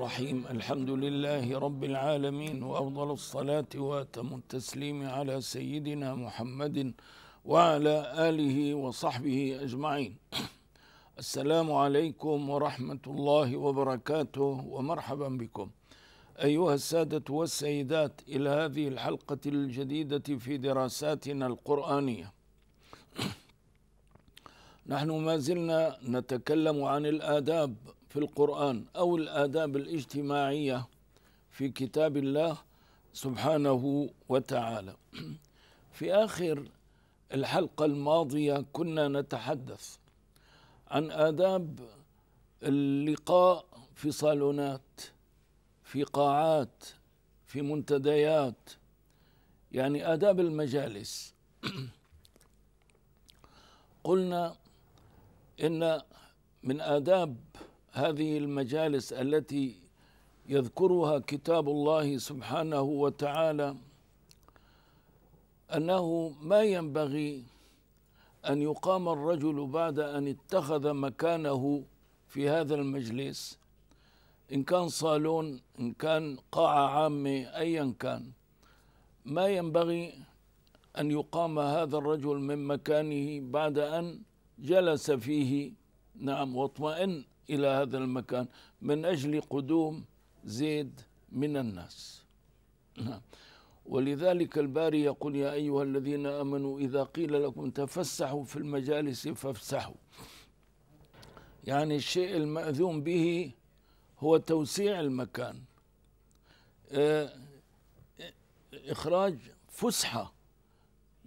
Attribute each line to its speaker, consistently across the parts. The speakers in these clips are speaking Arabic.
Speaker 1: الرحيم الحمد لله رب العالمين وأفضل الصلاة وأتم التسليم على سيدنا محمد وعلى آله وصحبه أجمعين السلام عليكم ورحمة الله وبركاته ومرحبا بكم أيها السادة والسيدات إلى هذه الحلقة الجديدة في دراساتنا القرآنية نحن ما زلنا نتكلم عن الآداب في القرآن أو الآداب الاجتماعية في كتاب الله سبحانه وتعالى في آخر الحلقة الماضية كنا نتحدث عن آداب اللقاء في صالونات في قاعات في منتديات يعني آداب المجالس قلنا إن من آداب هذه المجالس التي يذكرها كتاب الله سبحانه وتعالى انه ما ينبغي ان يقام الرجل بعد ان اتخذ مكانه في هذا المجلس ان كان صالون ان كان قاعه عامه ايا كان ما ينبغي ان يقام هذا الرجل من مكانه بعد ان جلس فيه نعم واطمئن إلى هذا المكان من أجل قدوم زيد من الناس نعم. ولذلك الباري يقول يا أيها الذين آمنوا إذا قيل لكم تفسحوا في المجالس فافسحوا يعني الشيء المأذون به هو توسيع المكان آه، إخراج فسحة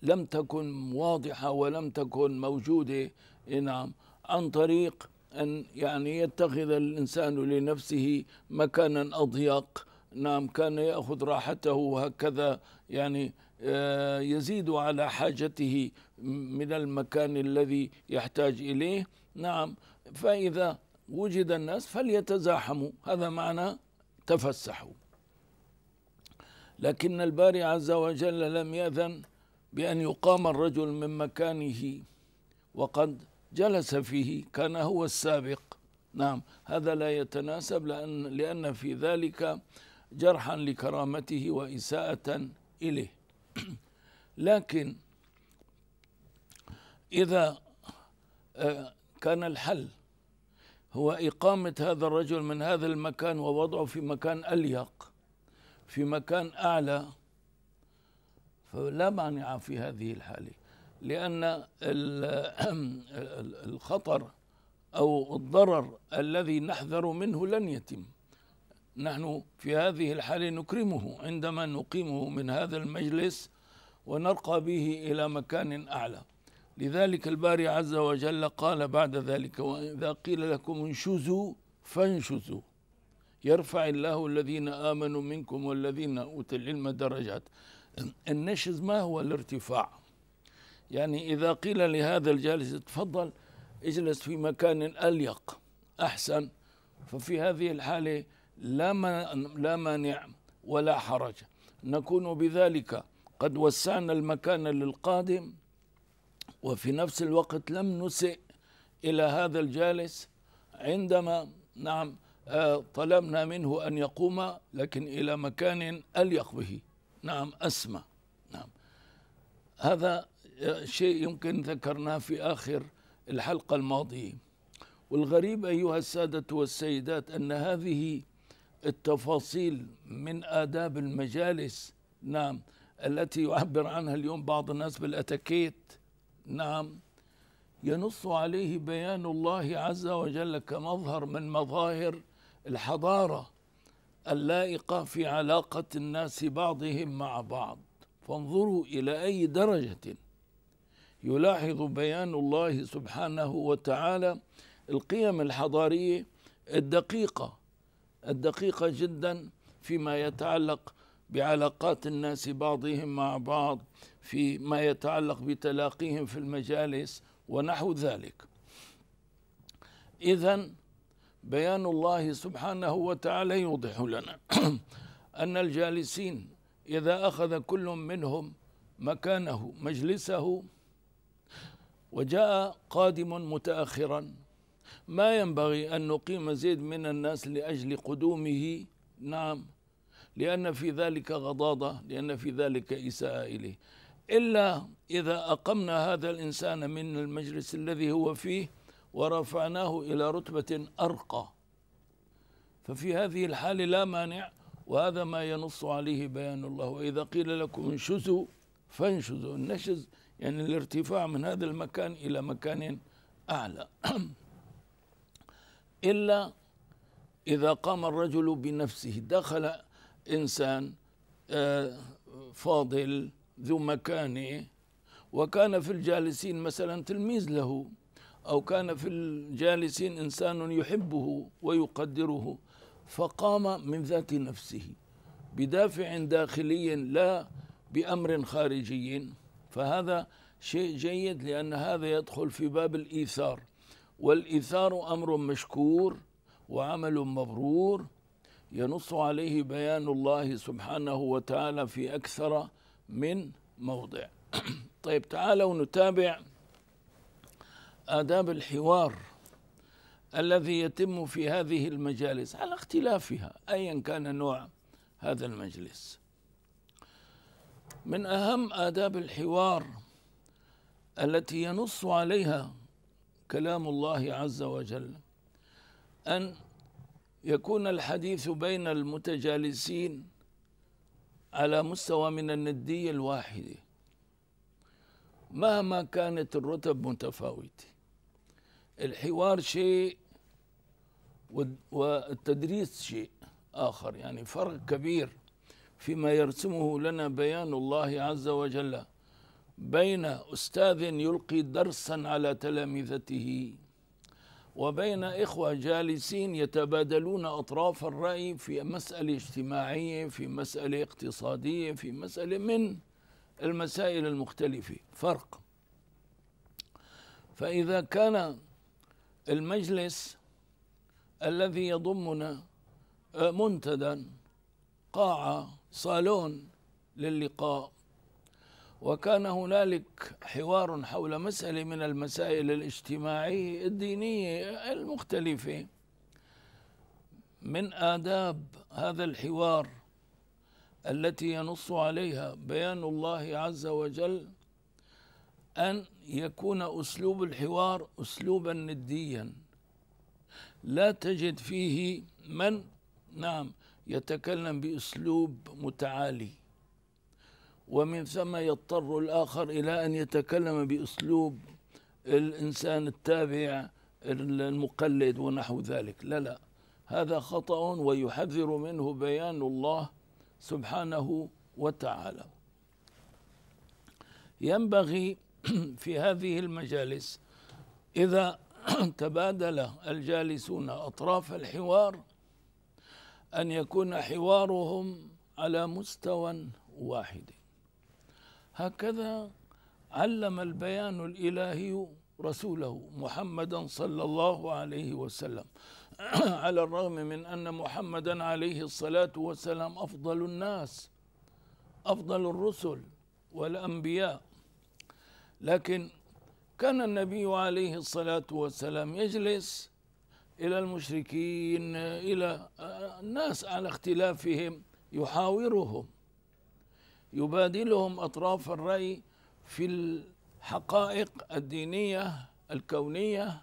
Speaker 1: لم تكن واضحة ولم تكن موجودة نعم عن طريق أن يعني يتخذ الإنسان لنفسه مكانا أضيق نعم كان يأخذ راحته وهكذا يعني آه، يزيد على حاجته من المكان الذي يحتاج إليه نعم فإذا وجد الناس فليتزاحموا هذا معنى تفسحوا لكن الباري عز وجل لم يأذن بأن يقام الرجل من مكانه وقد جلس فيه كان هو السابق نعم هذا لا يتناسب لأن, لأن في ذلك جرحا لكرامته وإساءة إليه لكن إذا آه، كان الحل هو إقامة هذا الرجل من هذا المكان ووضعه في مكان أليق في مكان أعلى فلا مانع في هذه الحالة لأن الخطر أو الضرر الذي نحذر منه لن يتم نحن في هذه الحالة نكرمه عندما نقيمه من هذا المجلس ونرقى به إلى مكان أعلى لذلك الباري عز وجل قال بعد ذلك وإذا قيل لكم انشزوا فانشزوا يرفع الله الذين آمنوا منكم والذين أوتوا العلم درجات النشز ما هو الارتفاع يعني إذا قيل لهذا الجالس تفضل اجلس في مكان أليق أحسن ففي هذه الحالة لا لا مانع ولا حرج نكون بذلك قد وسعنا المكان للقادم وفي نفس الوقت لم نسئ إلى هذا الجالس عندما نعم آه، طلبنا منه أن يقوم لكن إلى مكان أليق به نعم أسمى نعم هذا شيء يمكن ذكرناه في آخر الحلقة الماضية والغريب أيها السادة والسيدات أن هذه التفاصيل من آداب المجالس نعم التي يعبر عنها اليوم بعض الناس بالأتكيت نعم ينص عليه بيان الله عز وجل كمظهر من مظاهر الحضارة اللائقة في علاقة الناس بعضهم مع بعض فانظروا إلى أي درجة يلاحظ بيان الله سبحانه وتعالى القيم الحضاريه الدقيقه الدقيقه جدا فيما يتعلق بعلاقات الناس بعضهم مع بعض فيما يتعلق بتلاقيهم في المجالس ونحو ذلك اذا بيان الله سبحانه وتعالى يوضح لنا ان الجالسين اذا اخذ كل منهم مكانه مجلسه وجاء قادم متأخرا ما ينبغي أن نقيم زيد من الناس لأجل قدومه نعم لأن في ذلك غضاضة لأن في ذلك إساءة إليه إلا إذا أقمنا هذا الإنسان من المجلس الذي هو فيه ورفعناه إلى رتبة أرقى ففي هذه الحالة لا مانع وهذا ما ينص عليه بيان الله وإذا قيل لكم انشزوا فانشزوا النشز يعني الارتفاع من هذا المكان إلى مكان أعلى إلا إذا قام الرجل بنفسه دخل إنسان آه، فاضل ذو مكانه وكان في الجالسين مثلا تلميذ له أو كان في الجالسين إنسان يحبه ويقدره فقام من ذات نفسه بدافع داخلي لا بأمر خارجي فهذا شيء جيد لأن هذا يدخل في باب الإيثار والإيثار أمر مشكور وعمل مبرور ينص عليه بيان الله سبحانه وتعالى في أكثر من موضع طيب تعالوا نتابع آداب الحوار الذي يتم في هذه المجالس على اختلافها أيا كان نوع هذا المجلس من أهم آداب الحوار التي ينص عليها كلام الله عز وجل أن يكون الحديث بين المتجالسين على مستوى من الندية الواحدة مهما كانت الرتب متفاوتة الحوار شيء والتدريس شيء آخر يعني فرق كبير فيما يرسمه لنا بيان الله عز وجل بين أستاذ يلقي درسا على تلامذته وبين إخوة جالسين يتبادلون أطراف الرأي في مسألة اجتماعية في مسألة اقتصادية في مسألة من المسائل المختلفة فرق فإذا كان المجلس الذي يضمنا منتدى قاعة صالون للقاء وكان هنالك حوار حول مسألة من المسائل الاجتماعية الدينية المختلفة من آداب هذا الحوار التي ينص عليها بيان الله عز وجل أن يكون أسلوب الحوار أسلوبا نديا لا تجد فيه من نعم يتكلم بأسلوب متعالي ومن ثم يضطر الآخر إلى أن يتكلم بأسلوب الإنسان التابع المقلد ونحو ذلك لا لا هذا خطأ ويحذر منه بيان الله سبحانه وتعالى ينبغي في هذه المجالس إذا تبادل الجالسون أطراف الحوار أن يكون حوارهم على مستوى واحد هكذا علم البيان الإلهي رسوله محمدا صلى الله عليه وسلم على الرغم من أن محمدا عليه الصلاة والسلام أفضل الناس أفضل الرسل والأنبياء لكن كان النبي عليه الصلاة والسلام يجلس إلى المشركين إلى آه، الناس على اختلافهم يحاورهم يبادلهم أطراف الرأي في الحقائق الدينية الكونية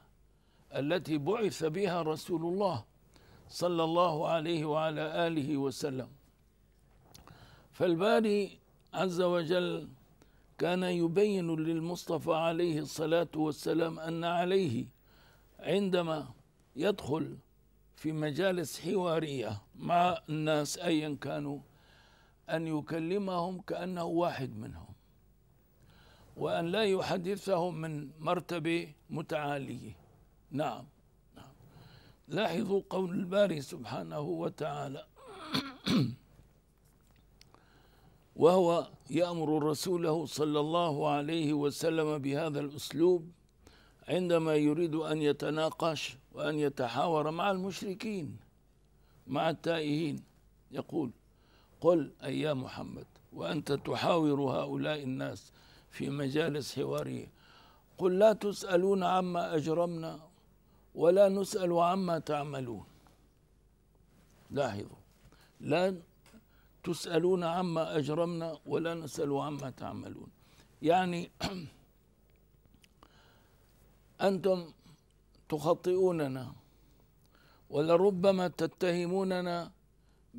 Speaker 1: التي بعث بها رسول الله صلى الله عليه وعلى آله وسلم فالباري عز وجل كان يبين للمصطفى عليه الصلاة والسلام أن عليه عندما يدخل في مجالس حوارية مع الناس أيا كانوا أن يكلمهم كأنه واحد منهم وأن لا يحدثهم من مرتبة متعالية نعم, نعم. لاحظوا قول الباري سبحانه وتعالى وهو يأمر رسوله صلى الله عليه وسلم بهذا الأسلوب عندما يريد أن يتناقش وأن يتحاور مع المشركين مع التائهين يقول قل أي يا محمد وأنت تحاور هؤلاء الناس في مجالس حوارية قل لا تسألون عما أجرمنا ولا نسأل عما تعملون لاحظوا لا تسألون عما أجرمنا ولا نسأل عما تعملون يعني أنتم تخطئوننا ولربما تتهموننا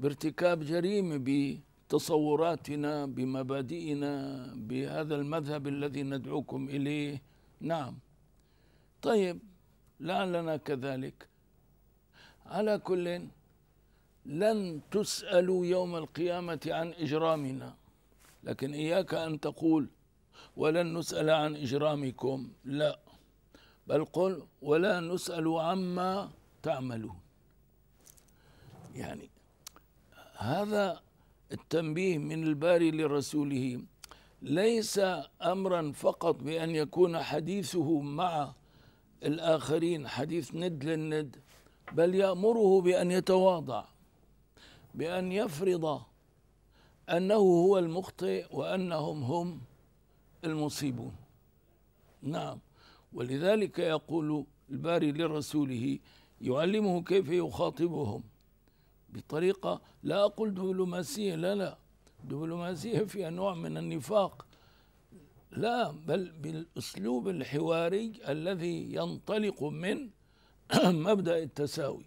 Speaker 1: بارتكاب جريمه بتصوراتنا بمبادئنا بهذا المذهب الذي ندعوكم اليه نعم طيب لعلنا كذلك على كل لن تسالوا يوم القيامه عن اجرامنا لكن اياك ان تقول ولن نسال عن اجرامكم لا بل قل ولا نسأل عما تعملون يعني هذا التنبيه من الباري لرسوله ليس امرا فقط بان يكون حديثه مع الاخرين حديث ند للند بل يامره بان يتواضع بان يفرض انه هو المخطئ وانهم هم المصيبون نعم ولذلك يقول الباري لرسوله يعلمه كيف يخاطبهم بطريقة لا أقول دبلوماسية لا لا دبلوماسية فيها نوع من النفاق لا بل بالأسلوب الحواري الذي ينطلق من مبدأ التساوي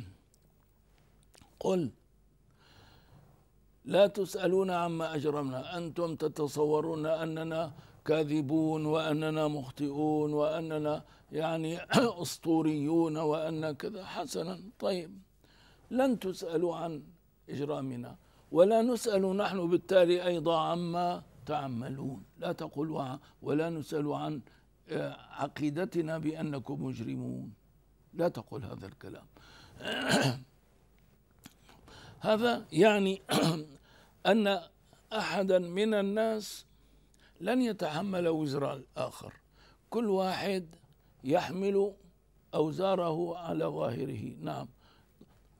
Speaker 1: قل لا تسألون عما أجرمنا أنتم تتصورون أننا كاذبون وأننا مخطئون وأننا يعني أسطوريون وأن كذا حسنا طيب لن تسألوا عن إجرامنا ولا نسأل نحن بالتالي أيضا عما تعملون لا تقولوا ولا نسأل عن آه، عقيدتنا بأنكم مجرمون لا تقل هذا الكلام هذا يعني أن أحدا من الناس لن يتحمل وزر الآخر كل واحد يحمل أوزاره على ظاهره نعم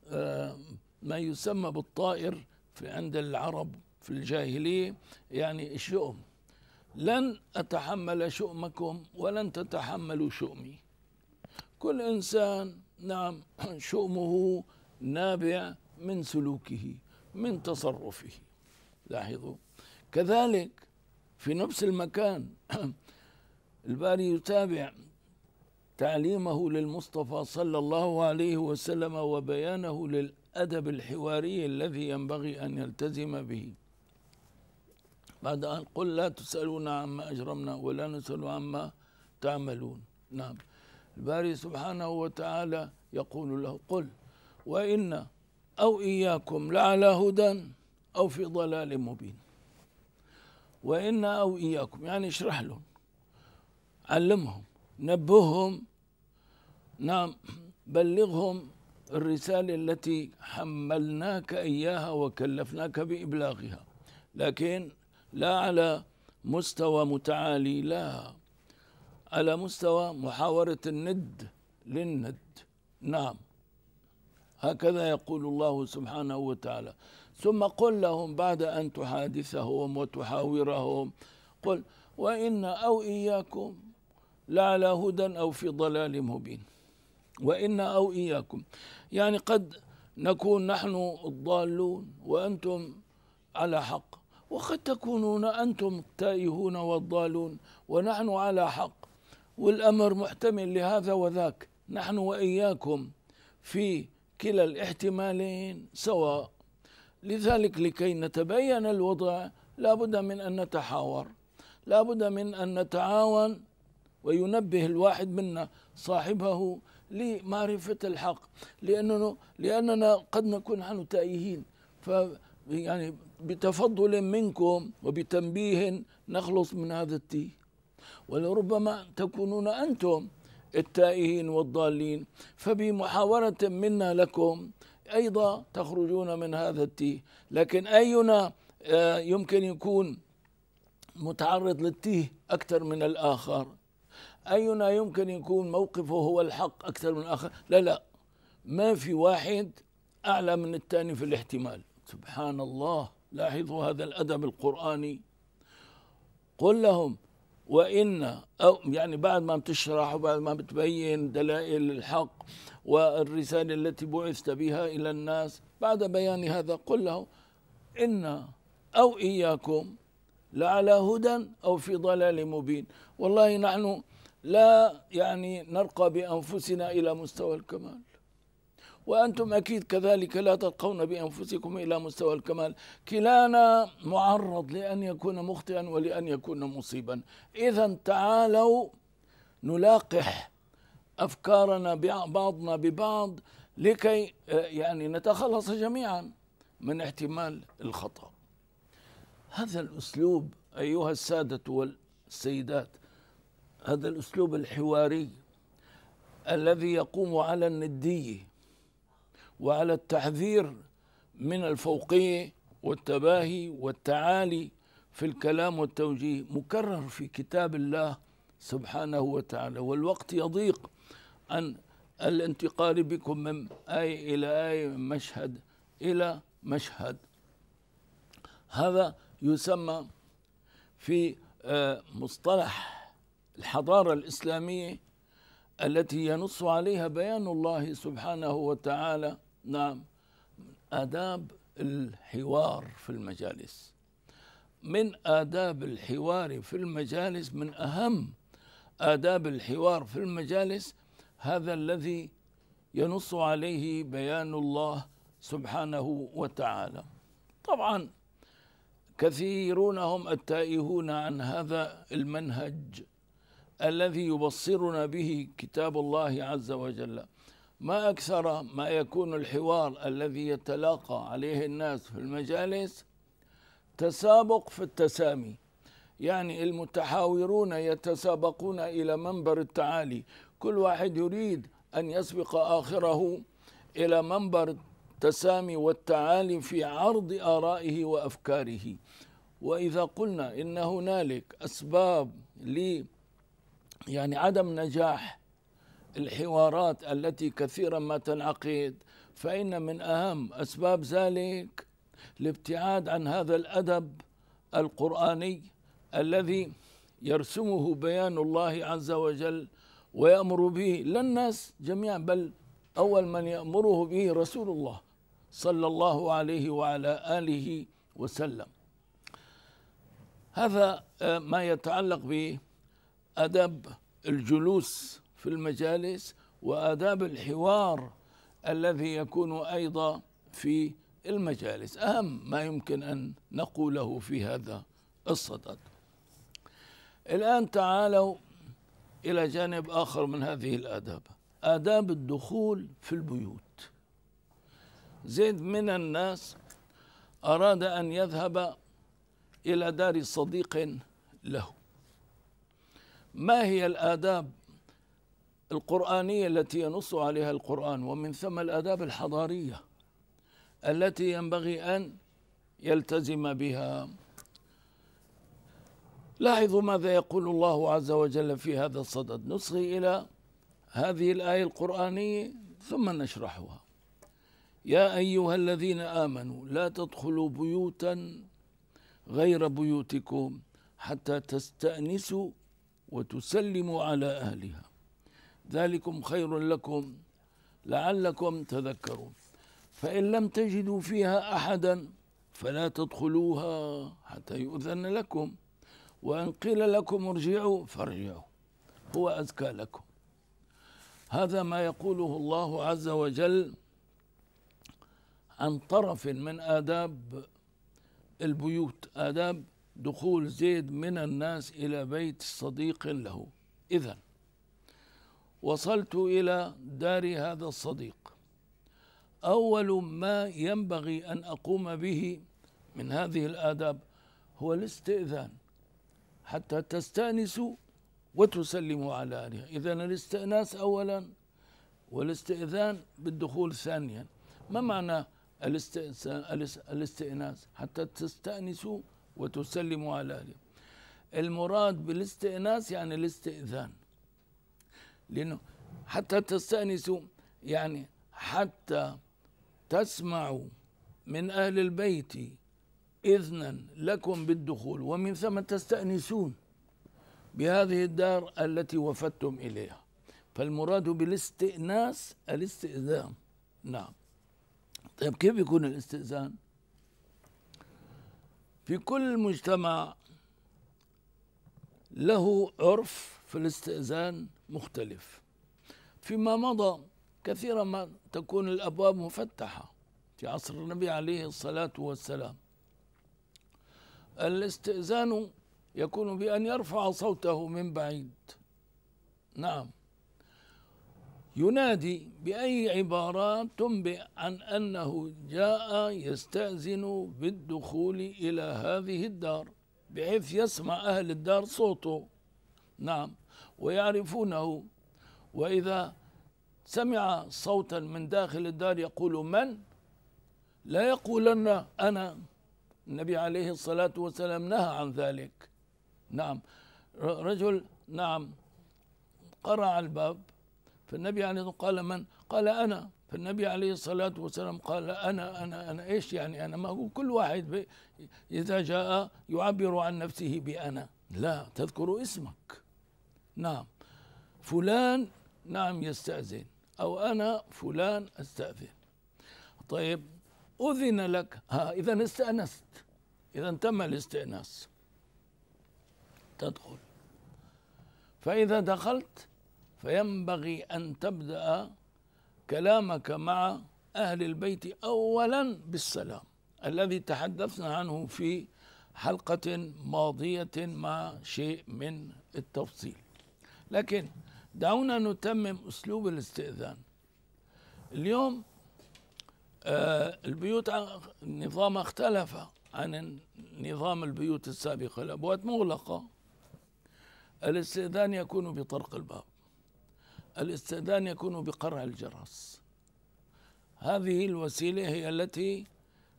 Speaker 1: آه، ما يسمى بالطائر في عند العرب في الجاهلية يعني الشؤم لن أتحمل شؤمكم ولن تتحملوا شؤمي كل إنسان نعم شؤمه نابع من سلوكه من تصرفه لاحظوا كذلك في نفس المكان الباري يتابع تعليمه للمصطفى صلى الله عليه وسلم وبيانه للأدب الحواري الذي ينبغي أن يلتزم به بعد أن قل لا تسألون عما أجرمنا ولا نسأل عما تعملون نعم الباري سبحانه وتعالى يقول له قل وإن أو إياكم لعلى هدى أو في ضلال مبين وإنا أو إياكم يعني اشرح لهم علمهم نبههم نعم بلغهم الرسالة التي حملناك إياها وكلفناك بإبلاغها لكن لا على مستوى متعالي لا على مستوى محاورة الند للند نعم هكذا يقول الله سبحانه وتعالى ثم قل لهم بعد أن تحادثهم وتحاورهم قل وإنا أو إياكم لعلى هدى أو في ضلال مبين وإنا أو إياكم يعني قد نكون نحن الضالون وأنتم على حق وقد تكونون أنتم التائهون والضالون ونحن على حق والأمر محتمل لهذا وذاك نحن وإياكم في كلا الاحتمالين سواء لذلك لكي نتبين الوضع لا بد من أن نتحاور لا بد من أن نتعاون وينبه الواحد منا صاحبه لمعرفة الحق لأننا, لأننا قد نكون نحن تائهين ف يعني بتفضل منكم وبتنبيه نخلص من هذا التيه ولربما تكونون أنتم التائهين والضالين فبمحاورة منا لكم أيضا تخرجون من هذا التيه لكن أينا آه، يمكن يكون متعرض للتيه أكثر من الآخر أينا يمكن يكون موقفه هو الحق أكثر من الآخر لا لا ما في واحد أعلى من الثاني في الاحتمال سبحان الله لاحظوا هذا الأدب القرآني قل لهم وإن أو يعني بعد ما بتشرح وبعد ما بتبين دلائل الحق والرسالة التي بعثت بها إلى الناس بعد بيان هذا قل له إن أو إياكم لعلى هدى أو في ضلال مبين والله نحن لا يعني نرقى بأنفسنا إلى مستوى الكمال وأنتم أكيد كذلك لا ترقون بأنفسكم إلى مستوى الكمال كلانا معرض لأن يكون مخطئا ولأن يكون مصيبا إذا تعالوا نلاقح أفكارنا بعضنا ببعض لكي آه، يعني نتخلص جميعا من احتمال الخطأ هذا الأسلوب أيها السادة والسيدات هذا الأسلوب الحواري الذي يقوم على الندية وعلى التحذير من الفوقية والتباهي والتعالي في الكلام والتوجيه مكرر في كتاب الله سبحانه وتعالى والوقت يضيق عن الانتقال بكم من آية إلى آية من مشهد إلى مشهد هذا يسمى في آه، مصطلح الحضارة الإسلامية التي ينص عليها بيان الله سبحانه وتعالى نعم آداب الحوار في المجالس من آداب الحوار في المجالس من أهم آداب الحوار في المجالس هذا الذي ينص عليه بيان الله سبحانه وتعالى طبعا كثيرون هم التائهون عن هذا المنهج الذي يبصرنا به كتاب الله عز وجل ما أكثر ما يكون الحوار الذي يتلاقى عليه الناس في المجالس تسابق في التسامي يعني المتحاورون يتسابقون إلى منبر التعالي كل واحد يريد أن يسبق آخره إلى منبر التسامي والتعالي في عرض آرائه وأفكاره وإذا قلنا إن هنالك أسباب ل يعني عدم نجاح الحوارات التي كثيرا ما تنعقد فإن من أهم أسباب ذلك الابتعاد عن هذا الأدب القرآني الذي يرسمه بيان الله عز وجل ويأمر به لا الناس جميعا بل أول من يأمره به رسول الله صلى الله عليه وعلى آله وسلم هذا آه، ما يتعلق بأدب الجلوس في المجالس وآداب الحوار الذي يكون أيضا في المجالس أهم ما يمكن أن نقوله في هذا الصدد الآن تعالوا إلى جانب آخر من هذه الآداب آداب الدخول في البيوت زيد من الناس أراد أن يذهب إلى دار صديق له ما هي الآداب القرآنية التي ينص عليها القرآن ومن ثم الآداب الحضارية التي ينبغي أن يلتزم بها لاحظوا ماذا يقول الله عز وجل في هذا الصدد نصغي إلى هذه الآية القرآنية ثم نشرحها يا أيها الذين آمنوا لا تدخلوا بيوتا غير بيوتكم حتى تستأنسوا وتسلموا على أهلها ذلكم خير لكم لعلكم تذكرون فإن لم تجدوا فيها أحدا فلا تدخلوها حتى يؤذن لكم وإن قيل لكم ارجعوا فارجعوا هو أزكى لكم هذا ما يقوله الله عز وجل عن طرف من آداب البيوت آداب دخول زيد من الناس إلى بيت صديق له إذا وصلت إلى دار هذا الصديق أول ما ينبغي أن أقوم به من هذه الآداب هو الاستئذان حتى تستأنسوا وتسلموا على أهلها إذا الاستئناس أولا والاستئذان بالدخول ثانيا ما معنى الاستئناس حتى تستأنسوا وتسلموا على أهلها المراد بالاستئناس يعني الاستئذان لأنه حتى تستأنسوا يعني حتى تسمعوا من أهل البيت إذنا لكم بالدخول ومن ثم تستأنسون بهذه الدار التي وفدتم إليها فالمراد بالاستئناس الاستئذان نعم طيب كيف يكون الاستئذان في كل مجتمع له عرف في الاستئذان مختلف فيما مضى كثيرا ما تكون الابواب مفتحه في عصر النبي عليه الصلاه والسلام الاستئذان يكون بان يرفع صوته من بعيد نعم ينادي باي عبارات تنبئ عن انه جاء يستاذن بالدخول الى هذه الدار بحيث يسمع اهل الدار صوته نعم ويعرفونه وإذا سمع صوتا من داخل الدار يقول من لا يقولن أنا النبي عليه الصلاة والسلام نهى عن ذلك نعم رجل نعم قرع الباب فالنبي عليه الصلاة قال من قال أنا فالنبي عليه الصلاة والسلام قال أنا أنا أنا إيش يعني أنا ما هو كل واحد إذا جاء يعبر عن نفسه بأنا لا تذكر اسمك نعم فلان نعم يستأذن أو أنا فلان أستأذن طيب أذن لك ها إذا استأنست إذا تم الاستئناس تدخل فإذا دخلت فينبغي أن تبدأ كلامك مع أهل البيت أولا بالسلام الذي تحدثنا عنه في حلقة ماضية مع شيء من التفصيل لكن دعونا نتمم أسلوب الاستئذان اليوم آه، البيوت النظام اختلف عن نظام البيوت السابقة الأبواب مغلقة الاستئذان يكون بطرق الباب الاستئذان يكون بقرع الجرس هذه الوسيلة هي التي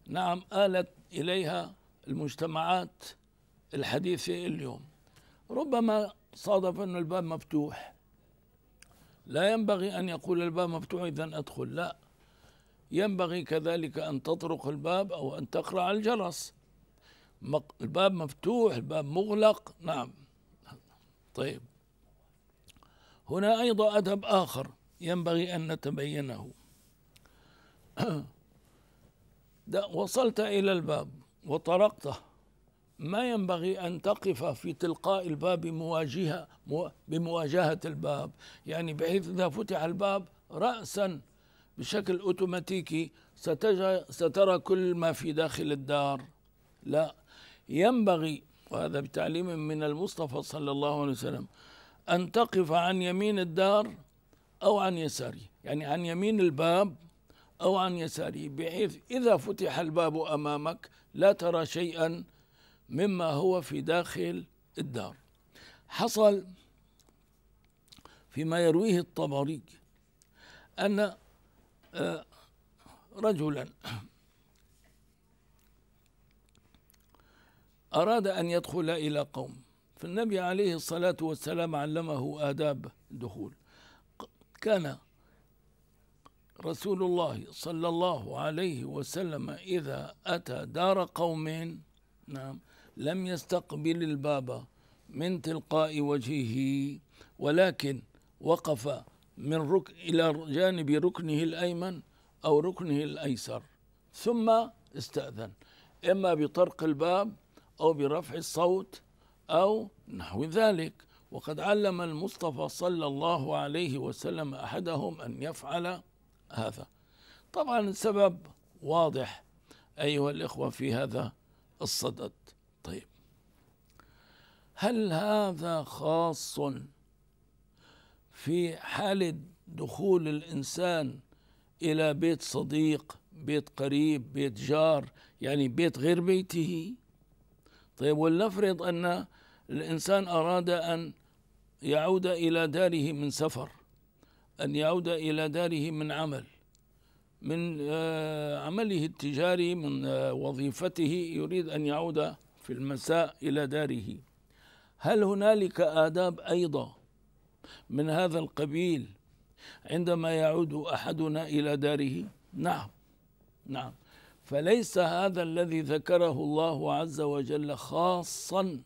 Speaker 1: نعم آلت إليها المجتمعات الحديثة اليوم ربما صادف أن الباب مفتوح لا ينبغي أن يقول الباب مفتوح إذا أدخل لا ينبغي كذلك أن تطرق الباب أو أن تقرع الجرس الباب مفتوح الباب مغلق نعم طيب هنا أيضا أدب آخر ينبغي أن نتبينه وصلت إلى الباب وطرقته ما ينبغي أن تقف في تلقاء الباب مواجهة بمواجهة الباب يعني بحيث إذا فتح الباب رأسا بشكل أوتوماتيكي سترى كل ما في داخل الدار لا ينبغي وهذا بتعليم من المصطفى صلى الله عليه وسلم أن تقف عن يمين الدار أو عن يساره يعني عن يمين الباب أو عن يساره بحيث إذا فتح الباب أمامك لا ترى شيئا مما هو في داخل الدار حصل فيما يرويه الطبري أن آه، رجلا أراد أن يدخل إلى قوم فالنبي عليه الصلاة والسلام علمه آداب الدخول كان رسول الله صلى الله عليه وسلم إذا أتى دار قوم نعم لم يستقبل الباب من تلقاء وجهه ولكن وقف من رك إلى جانب ركنه الأيمن أو ركنه الأيسر ثم استأذن إما بطرق الباب أو برفع الصوت أو نحو ذلك وقد علم المصطفى صلى الله عليه وسلم أحدهم أن يفعل هذا طبعا السبب واضح أيها الإخوة في هذا الصدد طيب هل هذا خاص في حالة دخول الإنسان إلى بيت صديق بيت قريب بيت جار يعني بيت غير بيته طيب ولنفرض أن الإنسان أراد أن يعود إلى داره من سفر أن يعود إلى داره من عمل من آه، عمله التجاري من آه، وظيفته يريد أن يعود في المساء إلى داره هل هنالك آداب أيضا من هذا القبيل عندما يعود أحدنا إلى داره نعم نعم فليس هذا الذي ذكره الله عز وجل خاصا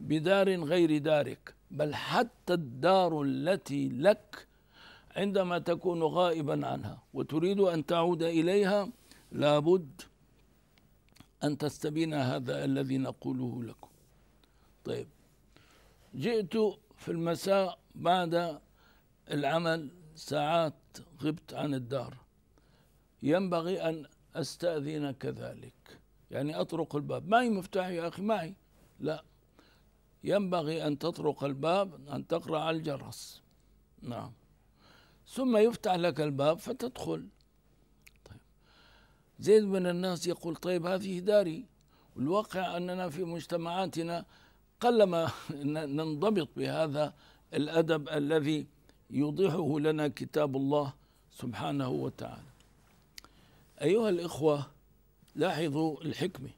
Speaker 1: بدار غير دارك بل حتى الدار التي لك عندما تكون غائبا عنها وتريد أن تعود إليها لابد أن تستبين هذا الذي نقوله لكم طيب جئت في المساء بعد العمل ساعات غبت عن الدار ينبغي أن أستأذن كذلك يعني أطرق الباب معي مفتاح يا أخي معي لا ينبغي أن تطرق الباب أن تقرع الجرس نعم ثم يفتح لك الباب فتدخل طيب زيد من الناس يقول طيب هذه داري والواقع أننا في مجتمعاتنا قلما ننضبط بهذا الأدب الذي يوضحه لنا كتاب الله سبحانه وتعالى أيها الإخوة لاحظوا الحكمة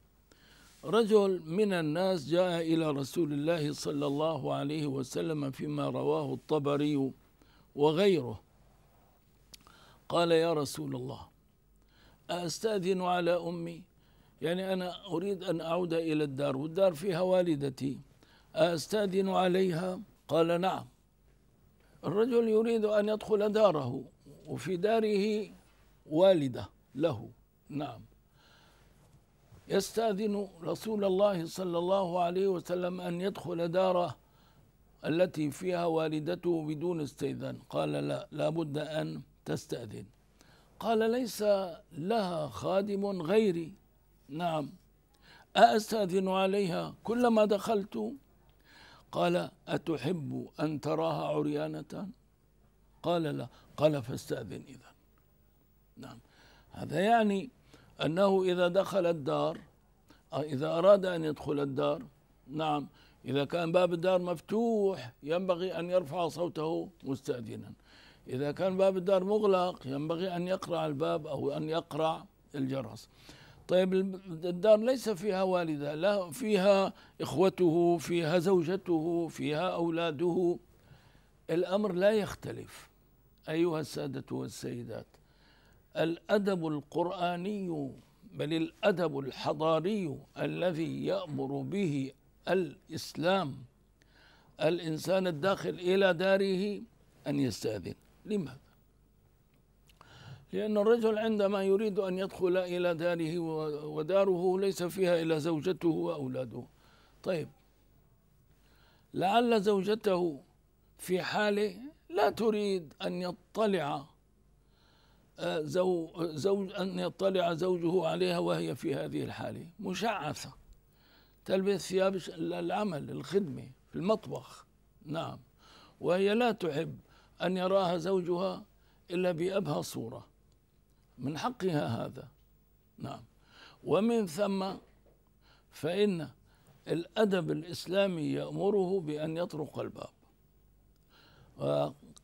Speaker 1: رجل من الناس جاء إلى رسول الله صلى الله عليه وسلم فيما رواه الطبري وغيره قال يا رسول الله أستأذن على أمي يعني أنا أريد أن أعود إلى الدار والدار فيها والدتي أستأذن عليها قال نعم الرجل يريد أن يدخل داره وفي داره والدة له نعم يستأذن رسول الله صلى الله عليه وسلم أن يدخل داره التي فيها والدته بدون استئذان قال لا لابد أن تستأذن قال ليس لها خادم غيري نعم أستأذن عليها كلما دخلت قال أتحب أن تراها عريانة قال لا قال فاستأذن إذا نعم هذا يعني أنه إذا دخل الدار إذا أراد أن يدخل الدار نعم إذا كان باب الدار مفتوح ينبغي أن يرفع صوته مستأذنا إذا كان باب الدار مغلق ينبغي أن يقرع الباب أو أن يقرع الجرس طيب الدار ليس فيها والدة لا فيها إخوته فيها زوجته فيها أولاده الأمر لا يختلف أيها السادة والسيدات الأدب القرآني بل الأدب الحضاري الذي يأمر به الإسلام الإنسان الداخل إلى داره أن يستأذن لماذا؟ لأن الرجل عندما يريد أن يدخل إلى داره وداره ليس فيها إلا زوجته وأولاده طيب لعل زوجته في حاله لا تريد أن يطلع آه، زوج أن يطلع زوجه عليها وهي في هذه الحالة مشعثة تلبس ثياب العمل الخدمة في المطبخ نعم وهي لا تحب أن يراها زوجها إلا بأبهى صورة من حقها هذا نعم ومن ثم فإن الأدب الإسلامي يأمره بأن يطرق الباب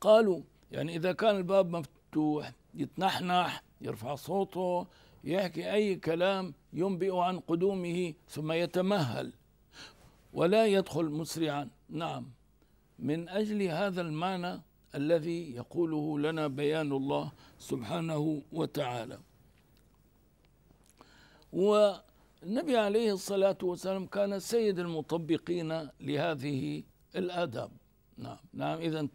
Speaker 1: قالوا يعني إذا كان الباب مفتوح يتنحنح يرفع صوته يحكي أي كلام ينبئ عن قدومه ثم يتمهل ولا يدخل مسرعا نعم من أجل هذا المعنى الذي يقوله لنا بيان الله سبحانه وتعالى والنبي عليه الصلاة والسلام كان سيد المطبقين لهذه الآداب نعم نعم إذا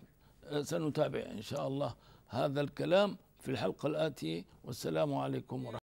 Speaker 1: سنتابع إن شاء الله هذا الكلام في الحلقة الآتية والسلام عليكم ورحمة